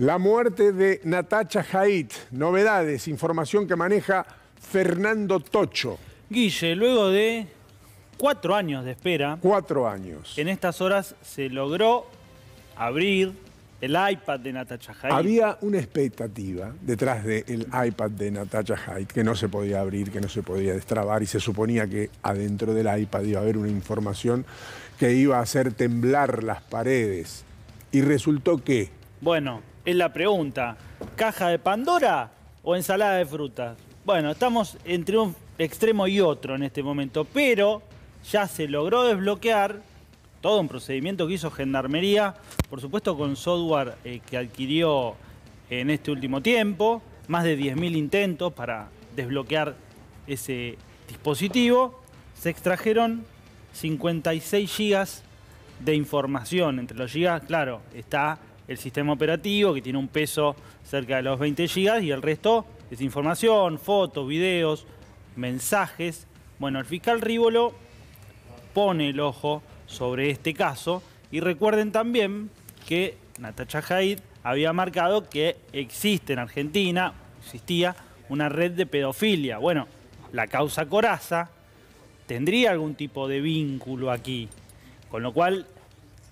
La muerte de Natacha Haidt. Novedades, información que maneja Fernando Tocho. Guille, luego de cuatro años de espera. Cuatro años. En estas horas se logró abrir el iPad de Natacha Haidt. Había una expectativa detrás del iPad de Natacha Haidt, que no se podía abrir, que no se podía destrabar, y se suponía que adentro del iPad iba a haber una información que iba a hacer temblar las paredes. Y resultó que... Bueno, es la pregunta. ¿Caja de Pandora o ensalada de frutas? Bueno, estamos entre un extremo y otro en este momento, pero ya se logró desbloquear todo un procedimiento que hizo Gendarmería, por supuesto con software eh, que adquirió en este último tiempo, más de 10.000 intentos para desbloquear ese dispositivo, se extrajeron 56 gigas de información. Entre los gigas, claro, está el sistema operativo, que tiene un peso cerca de los 20 gigas y el resto es información, fotos, videos, mensajes. Bueno, el fiscal Rívolo pone el ojo sobre este caso y recuerden también que Natacha Haid había marcado que existe en Argentina, existía una red de pedofilia. Bueno, la causa Coraza tendría algún tipo de vínculo aquí, con lo cual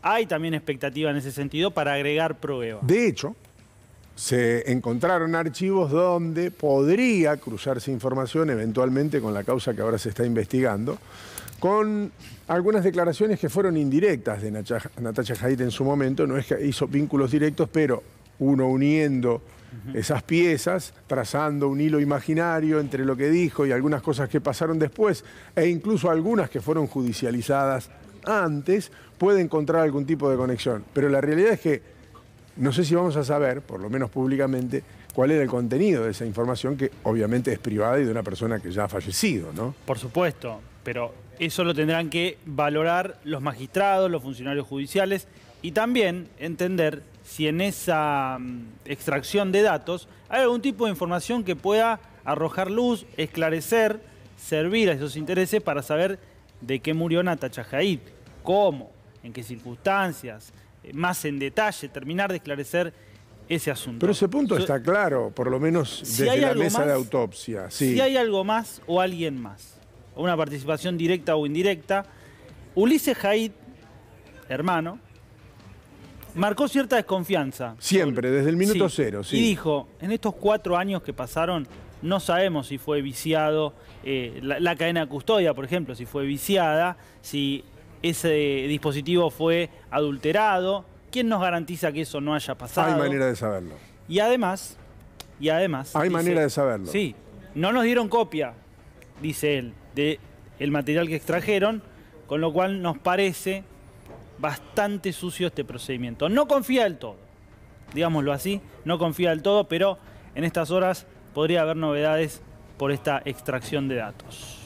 hay también expectativa en ese sentido para agregar pruebas. De hecho, se encontraron archivos donde podría cruzarse información eventualmente con la causa que ahora se está investigando, con algunas declaraciones que fueron indirectas de Natacha Haidt en su momento, no es que hizo vínculos directos, pero uno uniendo esas piezas, trazando un hilo imaginario entre lo que dijo y algunas cosas que pasaron después, e incluso algunas que fueron judicializadas antes puede encontrar algún tipo de conexión. Pero la realidad es que no sé si vamos a saber, por lo menos públicamente, cuál es el contenido de esa información que obviamente es privada y de una persona que ya ha fallecido, ¿no? Por supuesto, pero eso lo tendrán que valorar los magistrados, los funcionarios judiciales y también entender si en esa mm, extracción de datos hay algún tipo de información que pueda arrojar luz, esclarecer, servir a esos intereses para saber de qué murió Natacha Haidt cómo, en qué circunstancias, eh, más en detalle, terminar de esclarecer ese asunto. Pero ese punto está claro, por lo menos desde la mesa de autopsia. Si hay algo más o alguien más, una participación directa o indirecta, Ulises Haid, hermano, marcó cierta desconfianza. Siempre, desde el minuto cero, sí. Y dijo, en estos cuatro años que pasaron, no sabemos si fue viciado, eh, la cadena de custodia, por ejemplo, si fue viciada, si ese dispositivo fue adulterado. ¿Quién nos garantiza que eso no haya pasado? Hay manera de saberlo. Y además, y además. Hay manera de saberlo. Sí, no nos dieron copia, dice él, de material que extrajeron, con lo cual nos parece bastante sucio este procedimiento. No confía del todo, digámoslo así, no confía del todo, pero en estas horas podría haber novedades por esta extracción de datos.